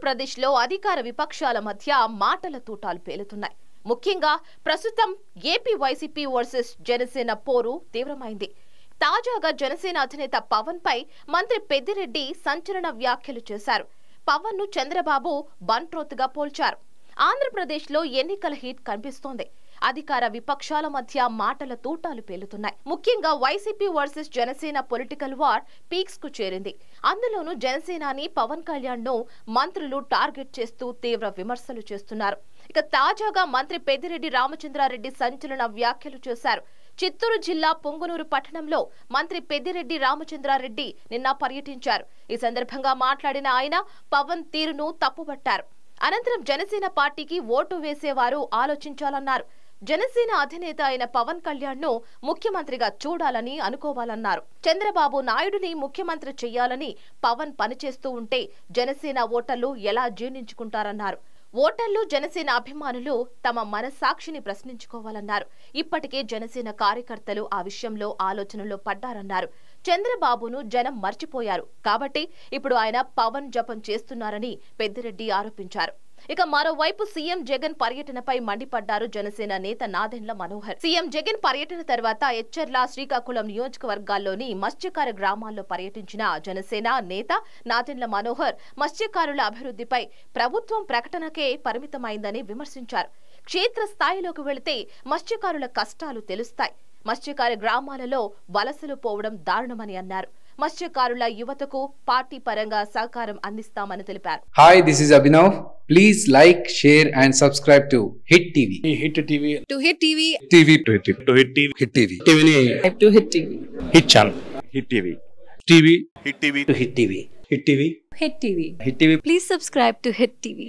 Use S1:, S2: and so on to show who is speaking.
S1: ఆంధ్రప్రదేశ్లో అధికార విపక్షాల మధ్య మాటల తూటాలు పేలుతున్నాయి ముఖ్యంగా ప్రస్తుతం ఏపీ వైసీపీ వర్సెస్ జనసేన పోరు తీవ్రమైంది తాజాగా జనసేన అధినేత పవన్ పై మంత్రి పెద్దిరెడ్డి సంచలన వ్యాఖ్యలు చేశారు పవన్ ను చంద్రబాబు బంట్రోత్గా పోల్చారు ఆంధ్రప్రదేశ్లో ఎన్నికల హీట్ కనిపిస్తోంది అధికార విపక్షాల మధ్య మాటల తూటాలు పేలుతున్నాయి ముఖ్యంగా YCP versus Janasena political war peaks కు చేరింది అందులోనూ జనసేనాని పవన్ కళ్యాణ్ ను మంత్రులు టార్గెట్ చేస్తూ తీవ్ర విమర్శలు చేస్తున్నారు ఇక తాజాగా మంత్రి పెద్దిరెడ్డి రామచంద్రారెడ్డి సంచలన వ్యాఖ్యలు చేశారు చిత్తూరు జిల్లా పొంగునూరు పట్టణంలో మంత్రి పెద్దిరెడ్డి రామచంద్రారెడ్డి నిన్న పర్యటించారు ఈ సందర్భంగా మాట్లాడిన ఆయన పవన్ తీరును తప్పుబట్టారు అనంతరం జనసేన పార్టీకి ఓటు వేసేవారు ఆలోచించాలన్నారు జనసేన అధినేత అయిన పవన్ కళ్యాణ్ ను ముఖ్యమంత్రిగా చూడాలని అనుకోవాలన్నారు చంద్రబాబు నాయుడిని ముఖ్యమంత్రి చేయాలని పవన్ పనిచేస్తూ ఉంటే జనసేన ఓటర్లు ఎలా జీర్ణించుకుంటారన్నారు ఓటర్లు జనసేన అభిమానులు తమ మనస్సాక్షిని ప్రశ్నించుకోవాలన్నారు ఇప్పటికే జనసేన కార్యకర్తలు ఆ విషయంలో ఆలోచనలో పడ్డారన్నారు చంద్రబాబును జనం మర్చిపోయారు కాబట్టి ఇప్పుడు ఆయన పవన్ జపం చేస్తున్నారని పెద్దిరెడ్డి ఆరోపించారు ఇక మరోవైపు సీఎం జగన్ పర్యటనపై మండిపడ్డారు జనసేన నేత నాదెండ్ల మనోహర్ సీఎం జగన్ పర్యటన తర్వాత ఎచ్చర్ల శ్రీకాకుళం నియోజకవర్గాల్లోని మత్స్యకార గ్రామాల్లో పర్యటించిన జనసేన నేత నాదెండ్ల మనోహర్ మత్స్యకారుల అభివృద్ధిపై ప్రభుత్వం ప్రకటనకే పరిమితమైందని విమర్శించారు క్షేత్రస్థాయిలోకి వెళితే మత్స్యకారుల కష్టాలు తెలుస్తాయి మత్స్యకార గ్రామాలలో వలసలు పోవడం దారుణమని అన్నారు మత్స్యకారుల యువతకు పార్టీ పరంగా సహకారం అందిస్తామని తెలిపారు hi this is Abhinav please like share and subscribe to hit TV hit TV to hit TV TV to hit TV hit TV టీవీని to hit TV hit channel hit TV TV hit TV to hit TV hit TV hit TV hit TV please subscribe to hit TV